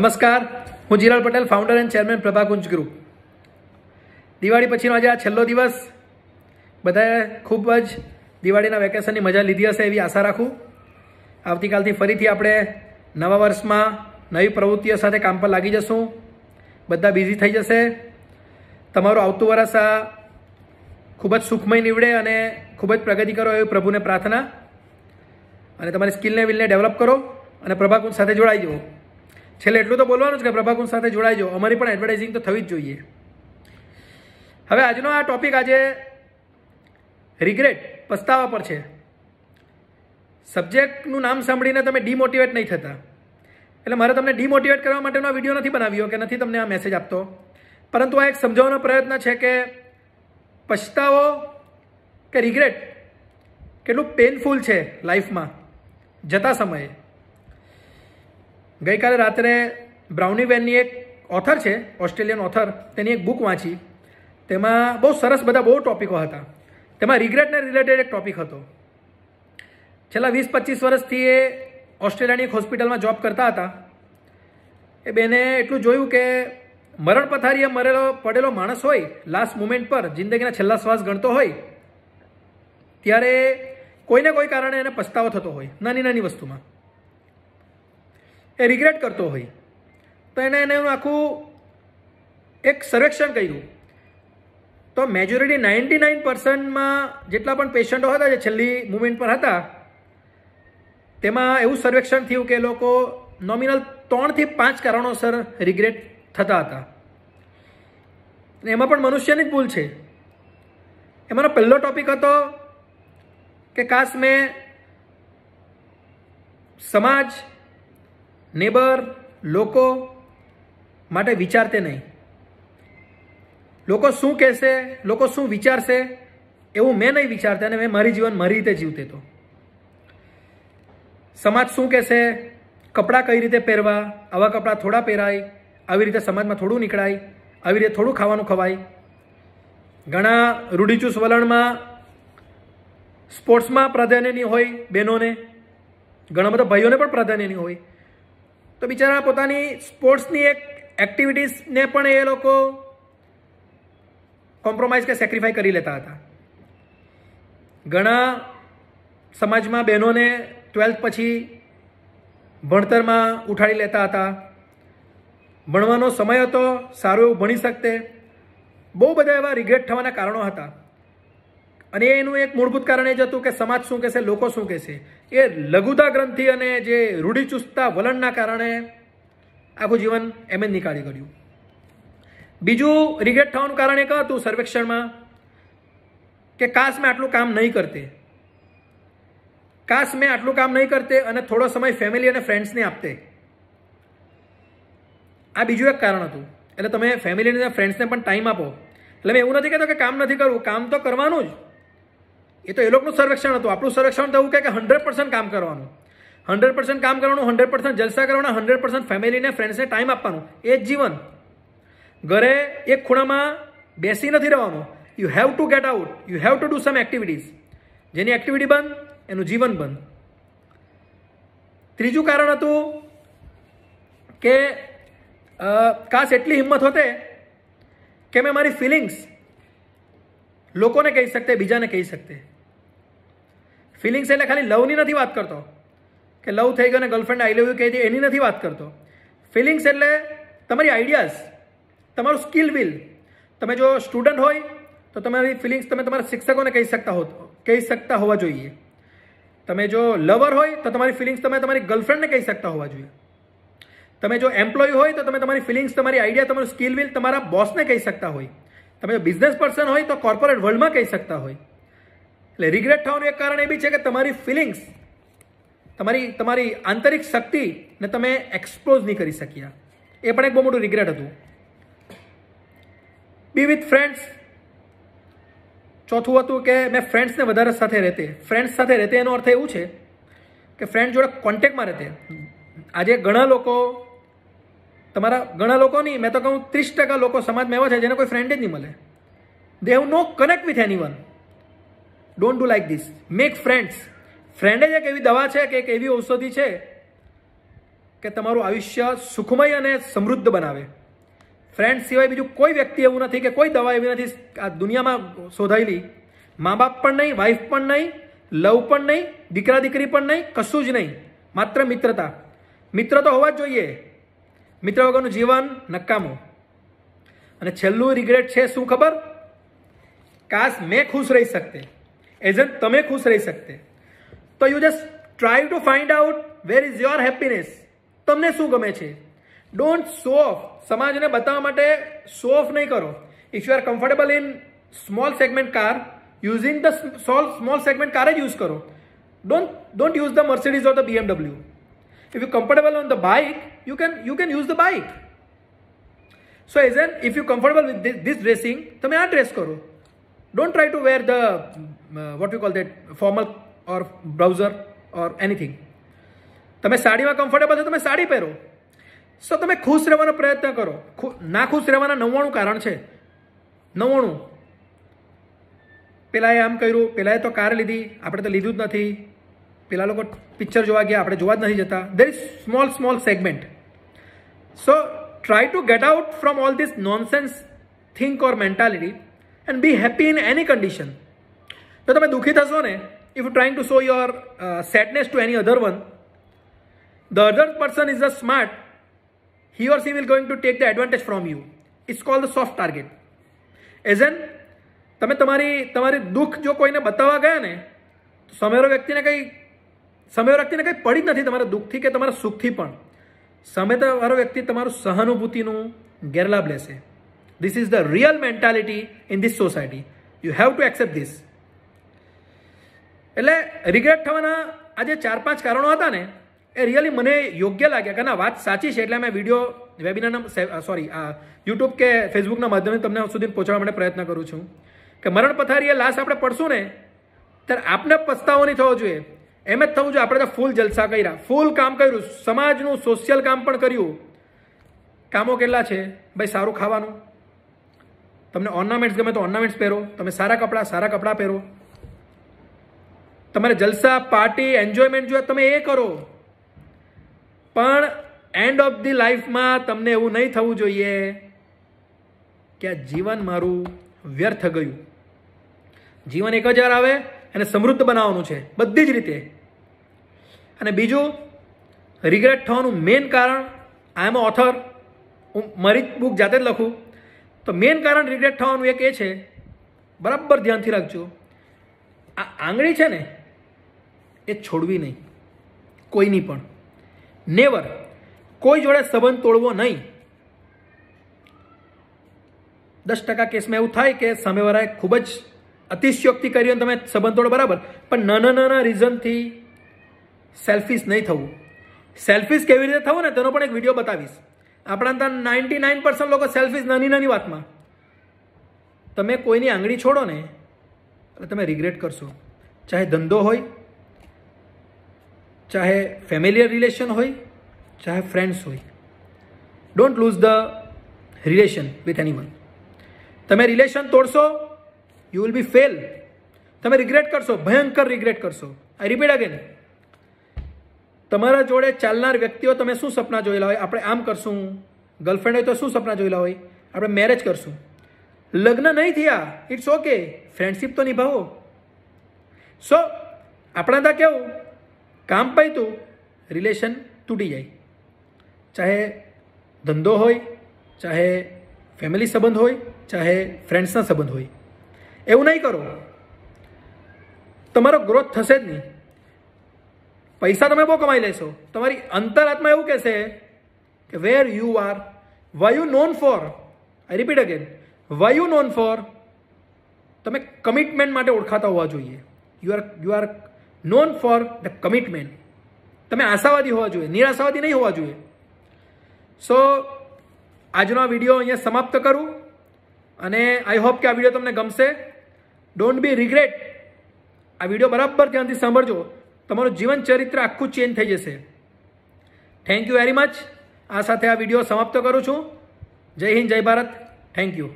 નમસ્કાર હું Jiral Patel founder and chairman Prabhakunj group Diwali પછીનો આજે આ છેલ્લો દિવસ બધાએ ખૂબ જ દિવાળીના વેકેશનની મજા લીધી હશે એવી આશા રાખું આવતીકાલથી ફરીથી આપણે નવા વર્ષમાં નવી પ્રવૃત્તિઓ સાથે કામ પર લાગી જશું બધા બિઝી થઈ જશે તમારું આવતું વરસ આ ખૂબ જ સુખમય નીવડે અને ખૂબ જ પ્રગતિ કરો એવી પ્રભુને પ્રાર્થના અને તમારી સ્કિલને વિલને ડેવલપ કરો અને પ્રભાકુંજ સાથે જોડાઈ જવું છેલ્લે એટલું તો બોલવાનું જ કે પ્રભાકુંજ સાથે જોડાઈ જાઓ અમારી પણ એડવર્ટાઇઝિંગ તો થવી જ જોઈએ હવે આજનો આ ટોપિક આજે રિગ્રેટ પસ્તાવા પર છે સબ્જેક્ટનું નામ સાંભળીને તમે ડિમોટિવેટ નહીં થતા એટલે મારે તમને ડિમોટિવેટ કરવા માટેનો આ વિડીયો નથી બનાવ્યો કે નથી તમને આ મેસેજ આપતો પરંતુ આ એક સમજાવવાનો પ્રયત્ન છે કે પછતાવો કે રિગ્રેટ કેટલું પેનફુલ છે લાઈફમાં જતા સમયે ગઈકાલે રાત્રે બ્રાઉની વેનની એક ઓથર છે ઓસ્ટ્રેલિયન ઓથર તેની એક બુક વાંચી તેમાં બહુ સરસ બધા બહુ ટૉપિકો હતા તેમાં રિગ્રેટને રિલેટેડ એક ટોપિક હતો છેલ્લા વીસ પચીસ વર્ષથી એ ઓસ્ટ્રેલિયાની એક હોસ્પિટલમાં જોબ કરતા હતા એ બેને એટલું જોયું કે મરણ પથારીએ મરેલો પડેલો માણસ હોય લાસ્ટ મુમેન્ટ પર જિંદગીના છેલ્લા શ્વાસ ગણતો હોય ત્યારે કોઈને કોઈ કારણે એને પસ્તાવો થતો હોય નાની નાની વસ્તુમાં એ રિગ્રેટ કરતો હોય તો એને એને આખું એક સર્વેક્ષણ કર્યું તો મેજોરિટી નાઇન્ટી નાઇન પર્સન્ટમાં જેટલા પણ પેશન્ટો હતા જે છેલ્લી મુમેન્ટ પર હતા તેમાં એવું સર્વેક્ષણ થયું કે લોકો નોમિનલ ત્રણથી પાંચ કારણોસર રિગ્રેટ થતા હતા એમાં પણ મનુષ્યની જ ભૂલ છે એમાંનો પહેલો ટોપિક હતો કે કાશ મેં સમાજ નેબર લોકો માટે વિચારતે નહીં લોકો શું કહેશે લોકો શું વિચારશે એવું મેં નહીં વિચારતા અને મેં મારી જીવન મારી રીતે જીવતે તો સમાજ શું કહેશે કપડાં કઈ રીતે પહેરવા આવા કપડાં થોડા પહેરાય આવી રીતે સમાજમાં થોડું નીકળાય આવી રીતે થોડું ખાવાનું ખવાય ઘણા રૂઢિચુસ વલણમાં સ્પોર્ટ્સમાં પ્રાધાન્ય નહીં હોય બહેનોને ઘણા બધા ભાઈઓને પણ પ્રાધાન્ય નહીં હોય તો બિચારા પોતાની સ્પોર્ટ્સની એક એક્ટિવિટીઝને પણ એ લોકો કોમ્પ્રોમાઇઝ કે સેક્રિફાઈ કરી લેતા હતા ઘણા સમાજમાં બહેનોને ટ્વેલ્થ પછી ભણતરમાં ઉઠાડી લેતા હતા ભણવાનો સમય હતો સારું એવું ભણી શકતે બહુ બધા એવા રિગ્રેટ થવાના કારણો હતા અને એનું એક મૂળભૂત કારણ એ જ હતું કે સમાજ શું કહેશે લોકો શું કહેશે એ લઘુતા ગ્રંથિ અને જે રૂઢિચુસ્તતા વલણના કારણે આખું જીવન એમ જ નીકાળી કાઢ્યું બીજું રિગ્રેટ થવાનું કારણ એક હતું સર્વેક્ષણમાં કે કાશ મેં આટલું કામ નહીં કરતે કાશ મેં આટલું કામ નહીં કરતે અને થોડો સમય ફેમિલી અને ફ્રેન્ડ્સને આપતે આ બીજું એક કારણ હતું એટલે તમે ફેમિલીને ફ્રેન્ડ્સને પણ ટાઈમ આપો એટલે મેં એવું નથી કહેતો કે કામ નથી કરવું કામ તો કરવાનું જ એ તો એ લોકોનું સંરક્ષણ હતું આપણું સર્વેક્ષણ તો એવું કહે કે હંડ્રેડ પર્સન્ટ કામ કરવાનું હંડ્રેડ પર્સન્ટ કામ કરવાનું હંડ્રેડ પર્સન્ટ જલસા કરવાના હંડ્રેડ પર્સન્ટ ફેમિલીને ફ્રેન્ડ્સને ટાઈમ આપવાનું એ જ જીવન ઘરે એક ખૂણામાં બેસી નથી રહેવાનું you have to get out you have to do some activities જેની એક્ટિવિટી બંધ એનું જીવન બંધ ત્રીજું કારણ હતું કે કાશ એટલી હિંમત હોતે કે મેં મારી ફિલિંગ્સ લોકોને કહી શકતે બીજાને કહી શકતે ફિલિંગ્સ એટલે ખાલી લવની નથી વાત કરતો કે લવ થઈ ગયો ને ગર્લફ્રેન્ડ આઈ લવ યુ કહી એની નથી વાત કરતો ફિલિંગ્સ એટલે તમારી આઈડિયાઝ તમારું સ્કિલ વિલ તમે જો સ્ટુડન્ટ હોય તો તમારી ફિલિંગ્સ તમે તમારા શિક્ષકોને કહી શકતા હો કહી શકતા હોવા જોઈએ તમે જો લવર હોય તો તમારી ફિલિંગ્સ તમે તમારી ગર્લફ્રેન્ડને કહી શકતા હોવા જોઈએ તમે જો એમ્પ્લોય હોય તો તમે તમારી ફિલિંગ્સ તમારી આઈડિયા તમારું સ્કિલ વિલ તમારા બોસને કહી શકતા હોય તમે જો બિઝનેસ પર્સન હોય તો કોર્પોરેટ વર્લ્ડમાં કહી શકતા હોય એટલે રિગ્રેટ થવાનું એક કારણ એ બી છે કે તમારી ફિલિંગ્સ તમારી તમારી આંતરિક શક્તિને તમે એક્સપ્લોઝ નહીં કરી શક્યા એ પણ એક બહુ મોટું રિગ્રેટ હતું બી વિથ ફ્રેન્ડ્સ ચોથું હતું કે મેં ફ્રેન્ડ્સને વધારે સાથે રહેતે ફ્રેન્ડ્સ સાથે રહેતે એનો અર્થ એવું છે કે ફ્રેન્ડ જોડે કોન્ટેક્ટમાં રહેતે આજે ઘણા લોકો તમારા ઘણા લોકો નહીં મેં તો કહું ત્રીસ ટકા લોકો સમાજમાં એવા છે જેને કોઈ ફ્રેન્ડ જ નહીં મળે they have no connect with anyone don't do like this make friends જ એક એવી દવા છે કે એક એવી ઔષધિ છે કે તમારું આયુષ્ય સુખમય અને સમૃદ્ધ બનાવે ફ્રેન્ડ સિવાય બીજું કોઈ વ્યક્તિ એવું નથી કે કોઈ દવા એવી નથી આ દુનિયામાં શોધાયેલી મા બાપ પણ નહીં વાઈફ પણ નહીં લવ પણ નહીં દીકરા દીકરી પણ નહીં કશું જ નહીં માત્ર મિત્રતા મિત્ર તો હોવા જ જોઈએ મિત્ર વગરનું જીવન નકામું અને છેલ્લું રિગ્રેટ છે શું ખબર કાશ મેં ખુશ રહી શકતી एजन તમે ખુશ રહી શકતે તો you just try to find out where is your happiness તમને શું ગમે છે ડોન્ટ શો ઓફ સમાજને બતાવવા માટે શો ઓફ નહીં કરો if you are comfortable in small segment car using the soul small segment car જ યુઝ કરો don't don't use the Mercedes of the BMW if you're comfortable on the bike you can you can use the bike so as an if you're comfortable with this, this dressing તમે આ dress કરો don't try to wear the uh, what you call that formal or browser or anything તમે સાડીમાં comfortable છો તમે સાડી પહેરો સો તમે ખુશ રહેવાનો પ્રયત્ન કરો ના ખુશ રહેવાના નવ્વાણું કારણ છે નવ્વાણું પેલાએ આમ કર્યું પેલાએ તો કાર લીધી આપણે તો લીધું જ નથી પેલા લોકો પિક્ચર જોવા ગયા આપણે જોવા જ નથી જતા there is small small segment so try to get out from all this nonsense think or mentality and be happy in any condition તો તમે દુઃખી થશો ને if you trying to show your sadness to any other one the other person is a smart he or she will going to take the advantage from you it's called the soft target as in તમે તમારી તમારી દુઃખ જો કોઈને બતાવવા ગયા ને તો સમેરો વ્યક્તિને કંઈ સમેરો વ્યક્તિને કંઈ પડી જ નથી તમારા દુઃખથી કે તમારા સુખથી પણ સમેતવાળો વ્યક્તિ તમારું સહાનુભૂતિનું ગેરલાભ લેશે This is the real mentality in this society. You have to accept this એટલે રિગ્રેટ થવાના આ જે ચાર પાંચ કારણો હતા ને એ રિયલી મને યોગ્ય લાગ્યા કારણ વાત સાચી છે એટલે મેં વિડીયો વેબિનારના સોરી આ યુટ્યુબ કે ફેસબુકના માધ્યમથી તમને સુધી પહોંચાડવા માટે પ્રયત્ન કરું છું કે મરણ એ લાશ આપણે પડશું ને ત્યારે આપણે પસ્તાવો નહીં થવો જોઈએ એમ જ થવું જોઈએ આપણે તો ફૂલ જલસા કર્યા ફૂલ કામ કર્યું સમાજનું સોશિયલ કામ પણ કર્યું કામો કેટલા છે ભાઈ સારું ખાવાનું તમને ઓર્નામેન્ટ્સ ગમે તો ઓર્નામેન્ટ્સ પહેરો તમે સારા કપડાં સારા કપડાં પહેરો તમારે જલસા પાર્ટી એન્જોયમેન્ટ જોઈએ તમે એ કરો પણ એન્ડ ઓફ ધી લાઈફમાં તમને એવું નહીં થવું જોઈએ કે આ જીવન મારું વ્યર્થ ગયું જીવન એક હજાર આવે એને સમૃદ્ધ બનાવવાનું છે બધી જ રીતે અને બીજું રિગ્રેટ થવાનું મેઇન કારણ આઈ એમ ઓથર હું મારી બુક જાતે જ લખું તો મેઇન કારણ રિગ્રેટ થવાનું એક એ છે બરાબર ધ્યાનથી રાખજો આ આંગળી છે ને એ છોડવી નહીં કોઈની પણ નેવર કોઈ જોડે સંબંધ તોડવો નહીં દસ ટકા કેસમાં એવું થાય કે સામેવાળાએ ખૂબ જ અતિશયોક્તિ કરી અને તમે સંબંધ તોડો બરાબર પણ નાના નાના રીઝનથી સેલ્ફિશ નહીં થવું સેલ્ફિશ કેવી રીતે થવું ને તેનો પણ એક વિડીયો બતાવીશ આપણા ત્યાં નાઇન્ટી નાઇન પર્સન્ટ લોકો સેલ્ફિશ નાની નાની વાતમાં તમે કોઈની આંગળી છોડો ને એટલે તમે રિગ્રેટ કરશો ચાહે ધંધો હોય ચાહે ફેમિલિયર રિલેશન હોય ચાહે ફ્રેન્ડ્સ હોય don't lose the relation with anyone તમે રિલેશન તોડશો યુ વિલ બી ફેલ તમે રિગ્રેટ કરશો ભયંકર રિગ્રેટ કરશો આઈ રિપીટ અગેન તમારા જોડે ચાલનાર વ્યક્તિઓ તમે શું સપના જોયેલા હોય આપણે આમ કરશું ગર્લફ્રેન્ડ હોય તો શું સપના જોયેલા હોય આપણે મેરેજ કરશું લગ્ન નહીં થયા ઇટ્સ ઓકે ફ્રેન્ડશીપ તો નિભાવો સો આપણા ત્યાં કેવું કામ પૈતું રિલેશન તૂટી જાય ચાહે ધંધો હોય ચાહે ફેમિલી સંબંધ હોય ચાહે ફ્રેન્ડ્સના સંબંધ હોય એવું નહીં કરો તમારો ગ્રોથ થશે જ નહીં પૈસા તમે બહુ કમાઈ લેશો તમારી અંતરાત્મા એવું કહેશે કે where you are why you known for I repeat again why you known for તમે કમિટમેન્ટ માટે ઓળખાતા હોવા જોઈએ you are you are known for the commitment તમે આશાવાદી હોવા જોઈએ નિરાશાવાદી નહીં હોવા જોઈએ સો આજનો આ વિડીયો અહીંયા સમાપ્ત કરું અને આઈ હોપ કે આ વિડીયો તમને ગમશે ડોન્ટ બી રિગ્રેટ આ વિડીયો બરાબર ધ્યાનથી સાંભળજો તમારું જીવન ચરિત્ર આખું ચેન્જ થઈ જશે થેન્ક યુ વેરી મચ આ સાથે આ વિડીયો સમાપ્ત કરું છું જય હિન્દ જય ભારત થેન્ક યુ